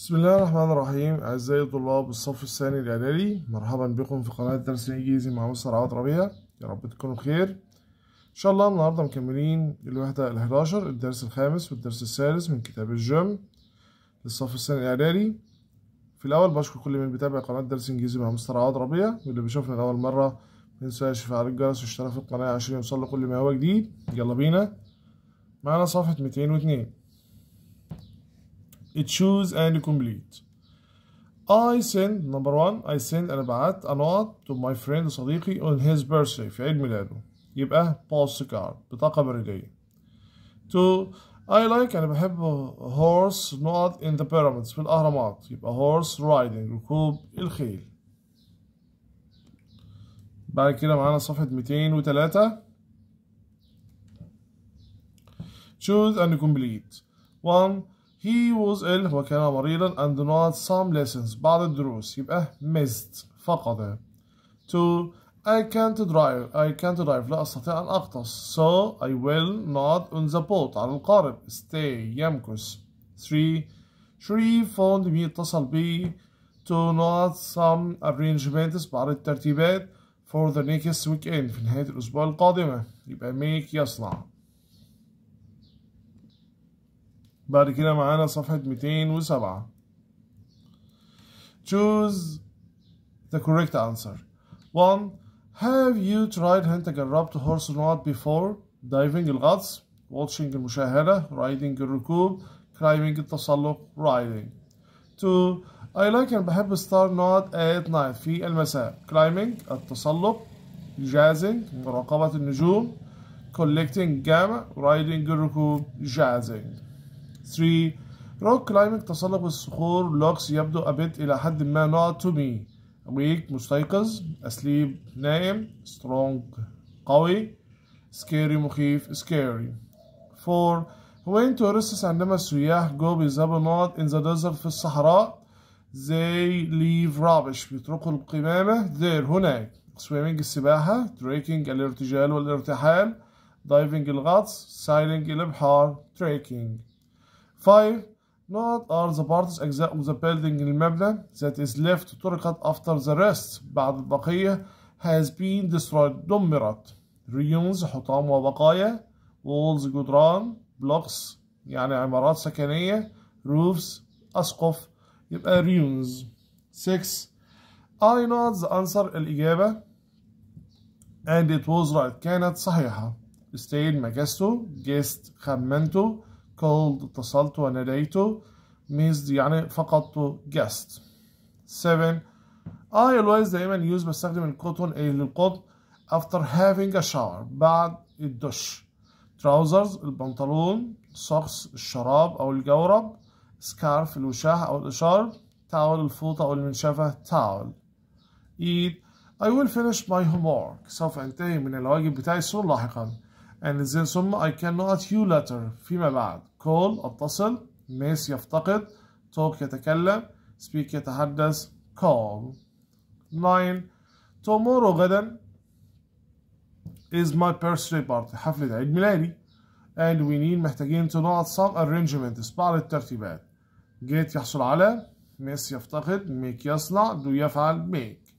بسم الله الرحمن الرحيم أعزائي طلاب الصف الثاني الإعدادي مرحبا بكم في قناة درس الإنجليزي مع مستر عوض ربيع يا رب تكونوا بخير إن شاء الله النهاردة مكملين الوحدة الحداشر الدرس الخامس والدرس السادس من كتاب الجيم للصف الثاني الإعدادي في الأول بشكر كل من بيتابع قناة درس إنجليزي مع مستر عوض ربيع واللي بيشوفنا لأول مرة ما ينساش يفعل الجرس واشترك في القناة عشان يوصل كل ما هو جديد يلا بينا معانا صفحة 202 choose and complete I send number one I send أنا بعت a note to my friend صديقي on his birthday في عيد ميلاده يبقى postcard بطاقة بريدية to I like أنا بحب horse not in the pyramids في الأهرامات يبقى horse riding ركوب الخيل بعد كده معانا صفحة 203 choose and complete One He was ill وكان مريضا and not some lessons بعض الدروس يبقى missed فقد to I can't drive I can't drive لا أستطيع أن أغطس so I will not on the boat على القارب stay يمكث 3 Three phoned me اتصل بي to not some arrangements بعض الترتيبات for the next weekend في نهاية الأسبوع القادمة يبقى make يصنع بعد كده معانا صفحة 207 choose the correct answer 1 have you tried هل انت جربت horse not before diving الغطس watching المشاهدة riding الركوب climbing التسلق riding 2 I like أنا بحب star knot at night في المساء climbing التسلق jazzing مراقبة النجوم collecting gamma riding الركوب jazzing 3 روك كلايمنج تسلق الصخور لوكس يبدو أبيت إلى حد ما not to me ويك مستيقظ أسليب نائم strong قوي scary مخيف scary 4 when tourists عندما السياح جو بيذهبوا نوت إن ذا ديزرت في الصحراء they leave rubbish بيتركوا القمامة there هناك swimming السباحة trekking الارتجال والارتحال diving الغطس sailing البحار trekking 5. Not are the parts أجزاء of the building المبنى that is left تركت after the rest بعد البقية has been destroyed دمرت ruins حطام وبقايا walls جدران blocks يعني عمارات سكنية roofs أسقف يبقى ruins 6 I not the answer الإجابة and it was right كانت صحيحة stayed مجستو. guessed خمنته called اتصلت وناديته means يعني فقدت guest. 7 I always دايما use بستخدم الكوتون ايه للقطن after having a shower بعد الدش trousers البنطلون socks الشراب او الجورب scarf الوشاح او الاشار towel الفوطة او المنشفة towel eat I will finish my homework سوف انتهي من الواجب بتاعي soon لاحقا and then ثم I cannot you later فيما بعد كول أتصل ميس يفتقد توك يتكلم سبيك يتحدث call 9 tomorrow غدا is my birthday party حفلة عيد ميلادي and we need محتاجين to not some arrangements بعض الترتيبات get يحصل على miss يفتقد make يصنع do يفعل make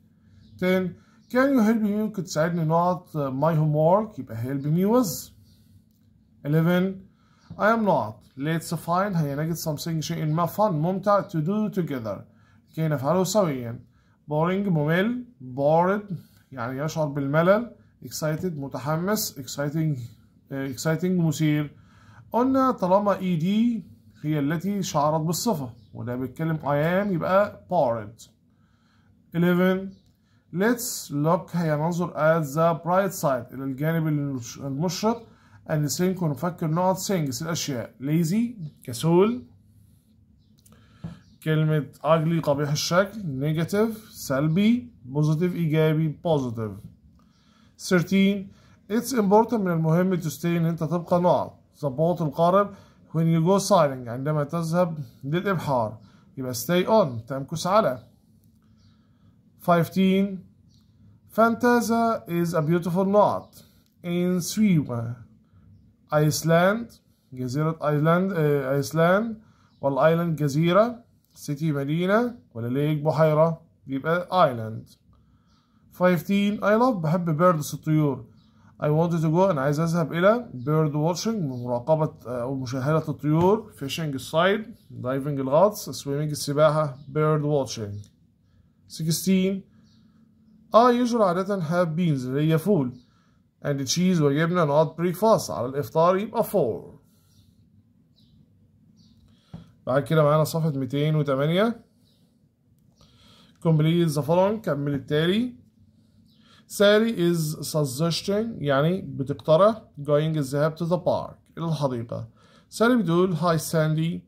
10 can you help me ممكن تساعدني نقط my homework يبقى help me with 11 I am not let's find هي نجد something شيء ما fun ممتع to do together كي نفعله سويا boring ممل bored يعني يشعر بالملل excited متحمس exciting آه، exciting مثير قلنا طالما ed هي التي شعرت بالصفة وده بيتكلم I am يبقى bored 11 let's look هي ننظر at the bright side إلى الجانب المشرق and think ونفكر نقط things الأشياء lazy كسول كلمة ugly قبيح الشكل negative سلبي positive إيجابي positive 13 It's important من المهم to stay إن أنت تبقى نقط ظبط القارب when you go sailing عندما تذهب للإبحار يبقى stay on تمكس على 15 Fantasia is a beautiful knot in Sweden ايسلاند جزيرة ايلاند ايسلاند والايلاند جزيرة سيتي مدينة ولا ليك بحيرة يبقى ايلاند 15 I love بحب بيردس الطيور I ونت to go أنا عايز أذهب إلى بيرد واتشنج مراقبة آه، أو مشاهدة الطيور فيشنج الصيد دايفنج الغطس سويمنج السباحة بيرد واتشنج 16 I usually عادة have beans اللي هي فول and cheese وجبنة not breakfast على الإفطار يبقى four بعد كده معانا صفحة 208 complete the following كمل التالي Sally is suggesting يعني بتقترح going الذهاب to the park إلى الحديقة سالي بتقول hi Sandy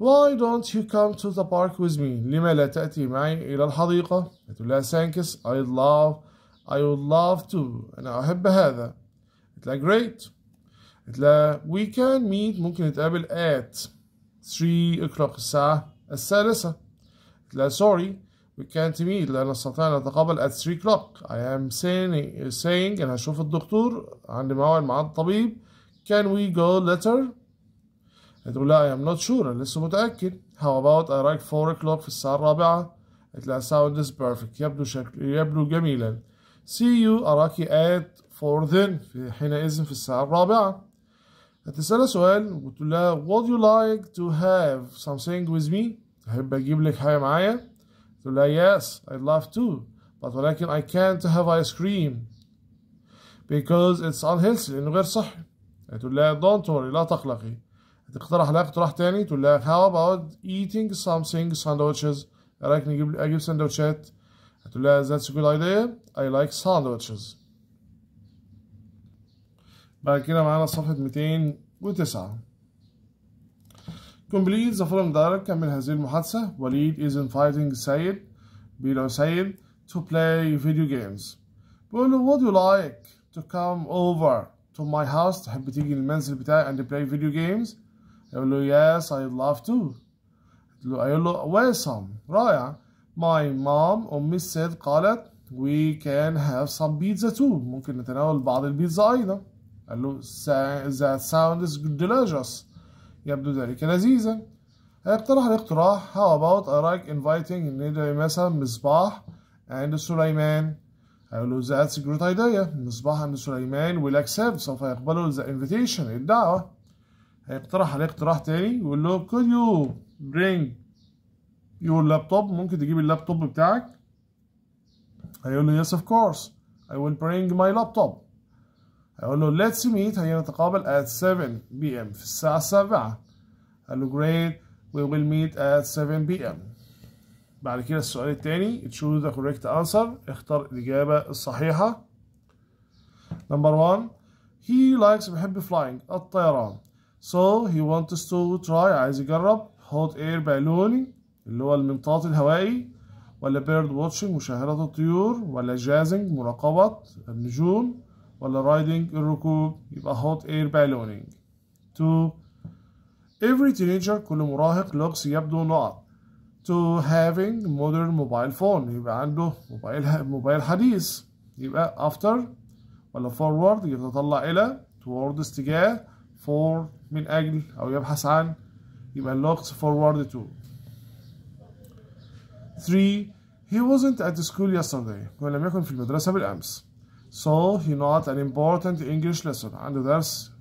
why don't you come to the park with me لما لا تأتي معي إلى الحديقة بتقول لها thanks I'd love I would love to أنا أحب هذا قلت لها great قلت لها we can meet ممكن نتقابل at 3 o'clock الساعة الثالثة قلت لها sorry we can't meet لا نستطيع أن نتقابل at 3 o'clock I am saying, saying أنا هشوف الدكتور عندي موعد مع الطبيب can we go later قلت لها I am not sure أنا لسه متأكد how about I write 4 o'clock في الساعة الرابعة قلت لها sound is perfect يبدو شكل يبدو جميلا See you أراك at for then في حينئذ في الساعة الرابعة هتسألها سؤال وتقول لها Would you like to have something with me؟ تحب أجيب لك حاجة معايا؟ تقول لها Yes I'd love to but ولكن I can't have ice cream because it's unhealthy لأنه غير صحي هتقول لها Don't worry لا تقلقي تقترح لها اقتراح تاني تقول لها How about eating something sandwiches؟ إيه رأيك نجيب أجيب سندوتشات؟ That's a good idea. I like sandwiches. بعد كده معانا صفحة 209 Complete the following dialogue كمل هذه المحادثة Waleed is inviting Sayed, بيدعو Sayed, to play video games بيقول would you like to come over to my house تحب تيجي للمنزل بتاعي and play video games يقول yes I'd love to I'll wear some. رائع My mom أمي said قالت We can have some pizza too ممكن نتناول بعض البيتزا أيضا قال له That sounds delicious يبدو ذلك لذيذا اقترح الاقتراح How about I like inviting مثلا مصباح and سليمان قال له That's a great idea مصباح and سليمان will accept سوف يقبلوا the invitation الدعوة هيقترح الاقتراح تاني يقول له Could you bring your laptop ممكن تجيب اللابتوب بتاعك هيقول له yes of course I will bring my laptop هيقول له let's meet هنتقابل at 7 p.m. في الساعة السابعة قال له great we will meet at 7 p.m. بعد كده السؤال التاني choose the correct answer اختار الإجابة الصحيحة number one he likes بيحب flying الطيران so he wants to try عايز يجرب hot air ballooning اللي هو المنطاد الهوائي ولا بيرد واتشنج مشاهدة الطيور ولا جازنج مراقبة النجوم ولا رايدنج الركوب يبقى هوت اير بالونينج تو every teenager كل مراهق لوكس يبدو نقط to having modern mobile phone يبقى عنده موبايل موبايل حديث يبقى after ولا forward يتطلع إلى toward استجاه for من أجل أو يبحث عن يبقى looks forward to 3 He wasn't at the school yesterday ولم يكن في المدرسة بالأمس So he not an important English lesson عنده درس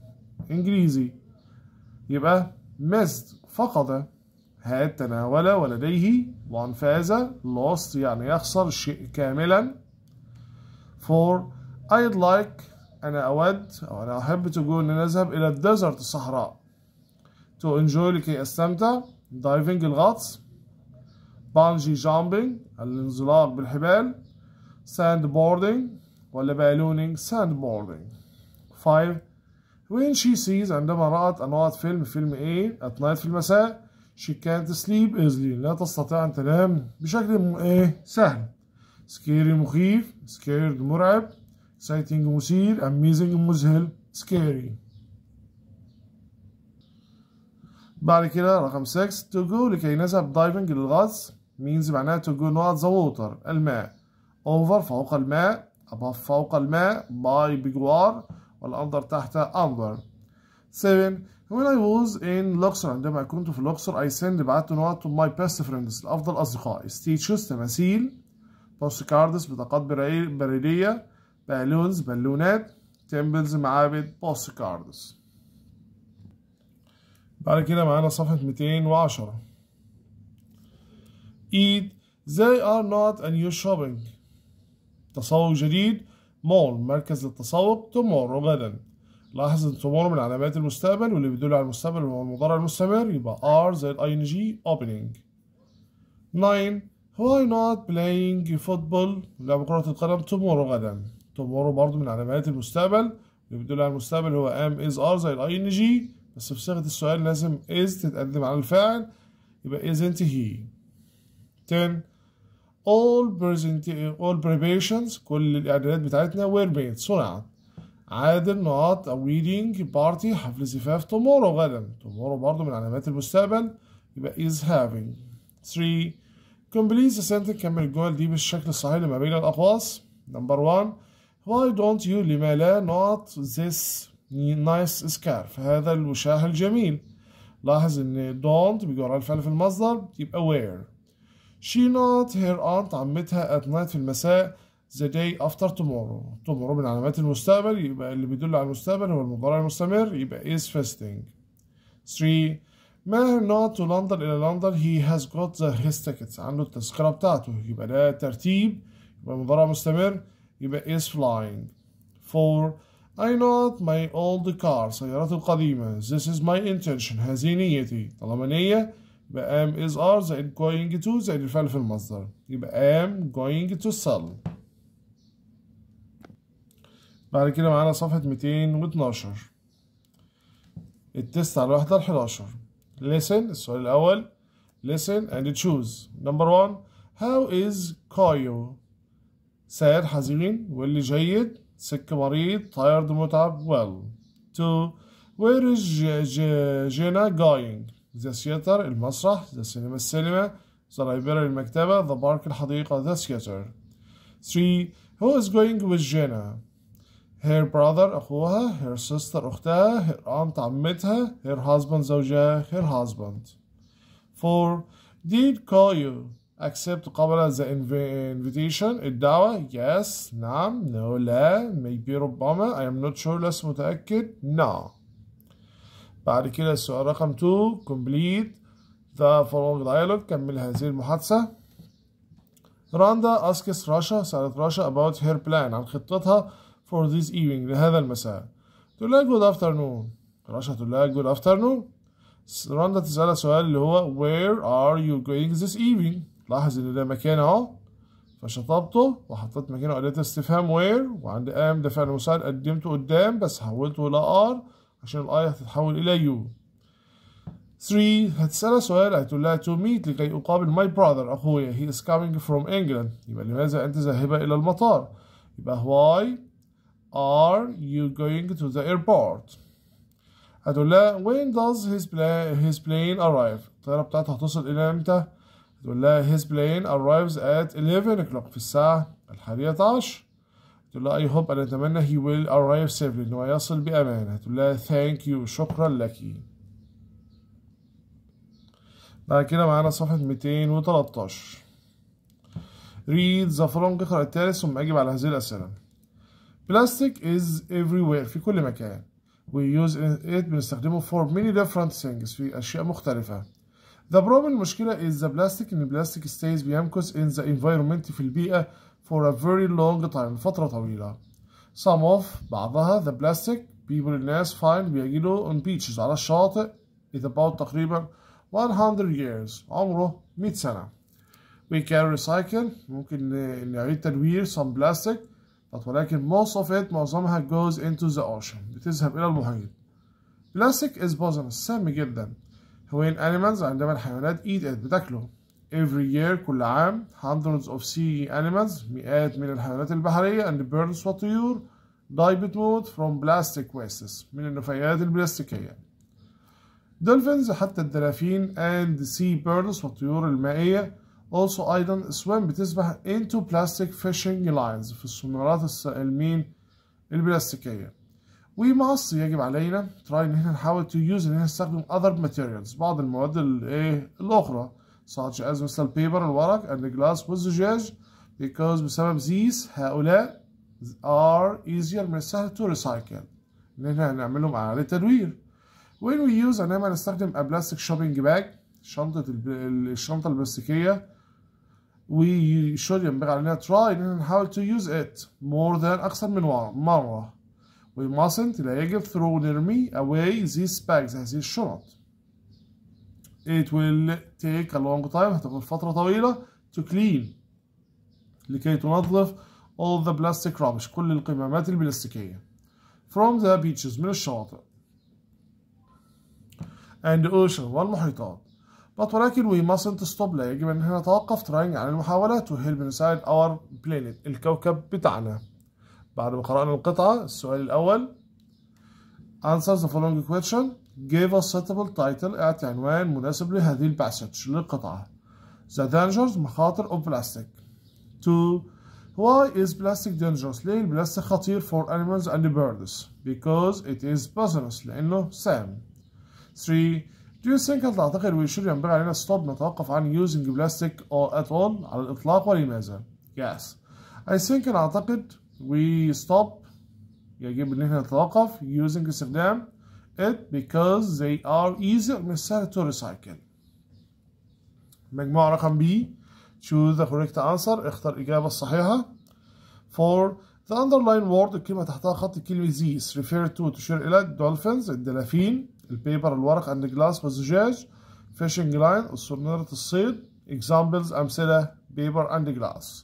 إنجليزي يبقى missed فقد had تناول ولديه one فاز lost يعني يخسر الشيء كاملا for I'd like أنا أود أو أنا أحب to go إن نذهب إلى الديزرت الصحراء to enjoy لكي أستمتع diving الغطس بانجي جامبينج الانزلاق بالحبال ساند بوردينج ولا بالونينج ساند بوردينج 5 when she sees عندما رأت أنواع فيلم فيلم A at night في المساء she can't sleep easily لا تستطيع أن تنام بشكل إيه سهل scary مخيف scared مرعب exciting مثير amazing مذهل scary بعد كده رقم 6 to go لكي نذهب دايفنج للغطس means معناته go not the water الماء over فوق الماء above فوق الماء by بجوار والأندر تحت under 7 when I was in Luxor عندما كنت في Luxor I send بعت نوت to my best friends الأفضل أصدقائي stitches تماثيل postcards بطاقات بريدية بالونز بالونات temples معابد postcards بعد كده معانا صفحة 210 eat they are not a new shopping تسوق جديد مول مركز للتسوق tomorrow غدا لاحظ ان tomorrow من علامات المستقبل واللي بيدل على المستقبل هو المضارع المستمر يبقى are زي ان ing opening 9 why not playing football لعب كرة القدم tomorrow غدا tomorrow برضه من علامات المستقبل اللي بيدل على المستقبل هو am is are زي ان ing بس في صيغة السؤال لازم is تتقدم على الفاعل يبقى isn't he 10 all all preparations كل الاعدادات بتاعتنا were made صنعت عادل not a wedding party حفل زفاف tomorrow غدا tomorrow برضو من علامات المستقبل يبقى is having 3 complete the sentence كمل الجمل دي بالشكل الصحيح لما بين الأقواس number 1 why don't you لما لا not this nice scarf هذا الوشاح الجميل لاحظ ان don't بيجي وراه الفعل في المصدر يبقى where She not her aunt عمتها at night في المساء the day after tomorrow tomorrow من علامات المستقبل يبقى اللي بيدل على المستقبل هو المضارع المستمر يبقى is fasting 3 ماهر not to London إلى لندن he has got the his tickets عنده التذكرة بتاعته يبقى ده ترتيب يبقى المضارع مستمر يبقى is flying 4 I not my old car سيارتي القديمة this is my intention هذه نيتي طالما نية يبقى am is are زائد going to زائد الفعل في المصدر يبقى am going to sell بعد كده معانا صفحة 212 التست على واحدة ال 11 listen السؤال الأول listen and choose number one how is كايو سعيد حزين واللي جيد سك مريض tired متعب well two where is جينا going ذا سيتر المسرح ذا سينما السينما ذا لايبراري المكتبة ذا بارك الحديقة ذا سيتر 3 هو از جوينج with جينا هير brother أخوها هير سيستر أختها هير انت عمتها هير husband زوجها هير husband 4 ديد كول يو accept قبل the invitation الدعوة yes نعم no لا maybe ربما I am not sure لست متأكد no بعد كده السؤال رقم 2 complete the following dialogue كمل هذه المحادثة راندا اسكس راشا سألت راشا about her plan عن خطتها for this evening لهذا المساء تقول لها good afternoon راشا تقول لها good afternoon راندا تسألها سؤال اللي هو where are you going this evening لاحظ ان ده مكان اهو فشطبته وحطيت مكانه أداة استفهام where وعند ام ده فعل مساعد قدمته قدام بس حولته لار are عشان الاي هتتحول الى يو 3 هتسألها سؤال هتقول لها to meet لكي أقابل my brother أخويا he is coming from England يبقى لماذا أنت ذاهبة إلى المطار يبقى why are you going to the airport هتقول لها when does his plane his plane arrive الطيارة بتاعتها هتوصل إلى إمتى هتقول لها his plane arrives at 11 o'clock في الساعة الحادية عشر تقول له I hope أنا أتمنى he will arrive safely إن هو يصل بأمانة تقول لها thank you شكرا لك بعد كده معانا صفحة 213 read the following اقرأ الثالث ثم أجب على هذه الأسئلة plastic is everywhere في كل مكان we use it بنستخدمه for many different things في أشياء مختلفة the problem المشكلة is the plastic إن البلاستيك stays بيمكث in the environment في البيئة for a very long time فترة طويلة some of بعضها the plastic people in الناس find بيجدوا on beaches على الشاطئ is about تقريبا 100 years عمره 100 سنة we can recycle ممكن نعيد تدوير some plastic but ولكن most of it معظمها goes into the ocean بتذهب إلى المحيط plastic is poisonous سام جدا when animals عندما الحيوانات eat it بتاكله every year كل عام hundreds of sea animals مئات من الحيوانات البحرية and birds وطيور die بتموت from plastic wastes من النفايات البلاستيكية dolphins حتى الدلافين and sea birds والطيور المائية also أيضا swim بتسبح into plastic fishing lines في السنارات المين البلاستيكية we must يجب علينا try ان احنا نحاول to use ان احنا نستخدم other materials بعض المواد الايه الأخرى such as مثل paper الورق and glass والزجاج because بسبب these هؤلاء are easier من السهل to recycle لأن احنا هنعملهم على تدوير when we use انما نستخدم a plastic shopping bag شنطة الشنطة البلاستيكية we should ينبغي علينا try إن احنا نحاول to use it more than أكثر من مرة we mustn't لا يجب throw نرمي away these bags هذه الشنط it will take a long time هتاخد فترة طويلة to clean لكي تنظف all the plastic rubbish كل القمامات البلاستيكية from the beaches من الشواطئ and the ocean والمحيطات but ولكن we mustn't stop لا يجب ان احنا نتوقف trying عن المحاولة to help inside our planet الكوكب بتاعنا بعد ما قرأنا القطعة السؤال الأول answer the following question gave a suitable title أعطي عنوان مناسب لهذه الباسج للقطعة the dangers مخاطر of plastic 2 Why is plastic dangerous? ليه البلاستيك خطير for animals and birds? Because it is poisonous لأنه سام 3 Do you think هل تعتقد we should ينبغي علينا stop نتوقف عن using plastic or at all على الإطلاق ولماذا؟ Yes I think أنا أعتقد we stop يجب إن احنا نتوقف using استخدام it because they are easier necessary to recycle مجموعة رقم B choose the correct answer اختر الإجابة الصحيحة for the underlying word الكلمة تحتها خط الكلمة these refer to تشير إلى dolphins الدلافين البيبر الورق and glass والزجاج fishing line صنارة الصيد examples أمثلة paper and glass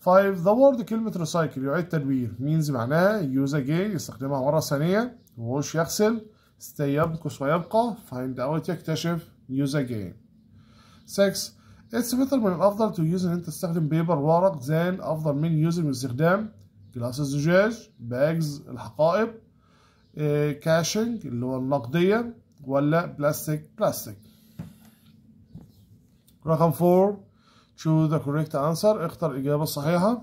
5 the word كلمة recycle يعيد تدوير means معناها use again يستخدمها مرة ثانية wash يغسل سيبقش ويبقى find out يكتشف use again 6 It's better من الأفضل to use إن أنت تستخدم بيبر ورق than أفضل من using باستخدام كلاس الزجاج bags الحقائب كاشنج آه، اللي هو النقدية ولا بلاستيك بلاستيك رقم 4 choose the correct answer اختر الإجابة الصحيحة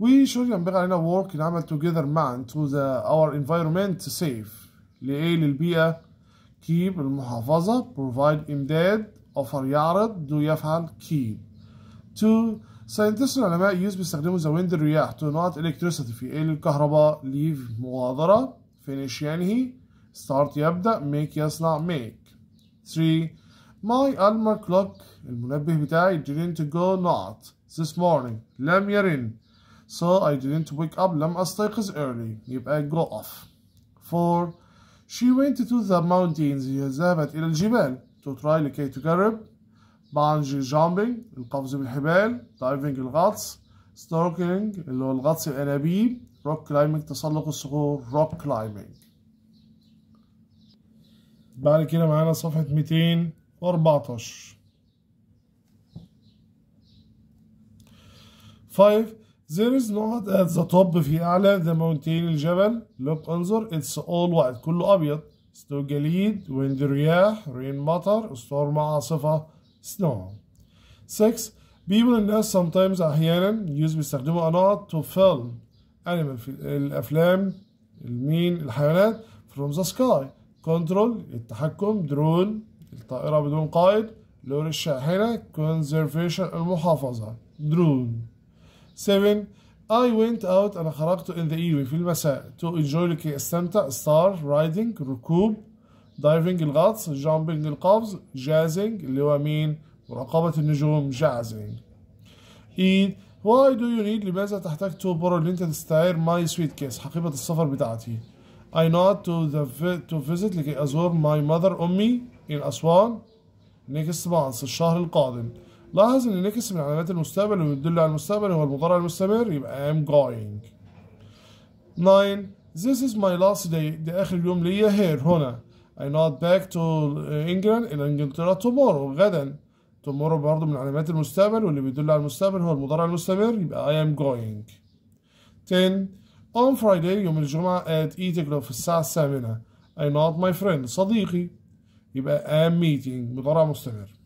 وشو ينبغي علينا work نعمل together مع to the our environment safe لايه للبيئه keep المحافظه provide امداد offer يعرض do يفعل keep to ساينتست العلماء يوز بيستخدموا ذا ويند الرياح تو نوت electricity في ايه للكهرباء ليف مغادره فينيش ينهي ستارت يبدا ميك يصنع ميك 3 ماي الما كلوك المنبه بتاعي didn't go not this morning لم يرن so I didn't wake up لم استيقظ early يبقى go off 4 She went to the mountains هي ذهبت إلى الجبال to try لكي تجرب bungee jumping القفز بالحبال diving الغطس snorkeling اللي هو الغطس الأنابيب rock climbing تسلق الصخور rock climbing بعد كده معانا صفحة 214 5 There is not at the top في أعلى the mountain الجبل look انظر it's all white كله أبيض snow جليد wind رياح rain مطر storm عاصفة snow 6 people الناس sometimes أحيانا use بيستخدموا أناط to film animal في الأفلام المين الحيوانات from the sky control التحكم درون الطائرة بدون قائد لور الشاحنة conservation المحافظة درون 7 I went out أنا خرجت in the evening في المساء to enjoy لكي أستمتع star riding ركوب diving الغطس jumping القفز jazzing اللي هو مين مراقبة النجوم jazzing eat why do you need لماذا تحتاج to borrow اللي أنت تستعير my suitcase حقيبة السفر بتاعتي I not to the to visit لكي أزور my mother أمي in أسوان next month الشهر القادم لاحظ ان الاكس من علامات المستقبل بتدل على المستقبل هو المضارع المستمر يبقى I'm going 9 This is my last day ده آخر يوم ليا here هنا I not back to England إلى إنجلترا tomorrow غدا tomorrow برضه من علامات المستقبل واللي بيدل على المستقبل هو المضارع المستمر يبقى I am going 10 On Friday يوم الجمعة at 8 o'clock في الساعة الثامنة I not my friend صديقي يبقى I am meeting مضارع مستمر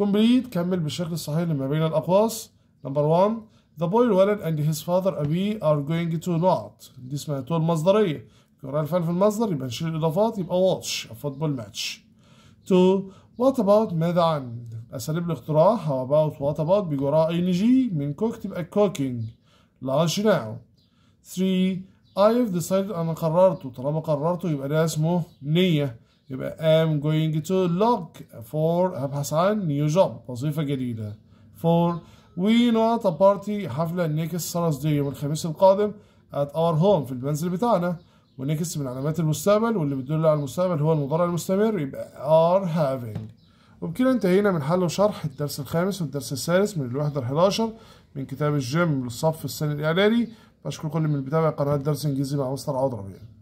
complete كمل بالشكل الصحيح لما بين الأقواس number one the boy الولد and his father أبي are going to not دي اسمها تول مصدرية كرة الفعل في المصدر يبقى نشيل الإضافات يبقى watch a football match two what about ماذا عن أساليب الاقتراح how about what about بيجي وراها ing من كوك تبقى cooking lunch now 3 I've decided أنا قررت طالما قررته يبقى ده اسمه نية يبقى am going to look for هبحث عن new job وظيفة جديدة for we not a party حفلة next Thursday يوم الخميس القادم at our home في المنزل بتاعنا ونكس من علامات المستقبل واللي بتدل على المستقبل هو المضارع المستمر يبقى are having وبكده انتهينا من حل وشرح الدرس الخامس والدرس السادس من الواحد 11 من كتاب الجيم للصف السنة الإعدادي بشكر كل من بيتابع قناة درس إنجليزي مع مستر عوض ربيع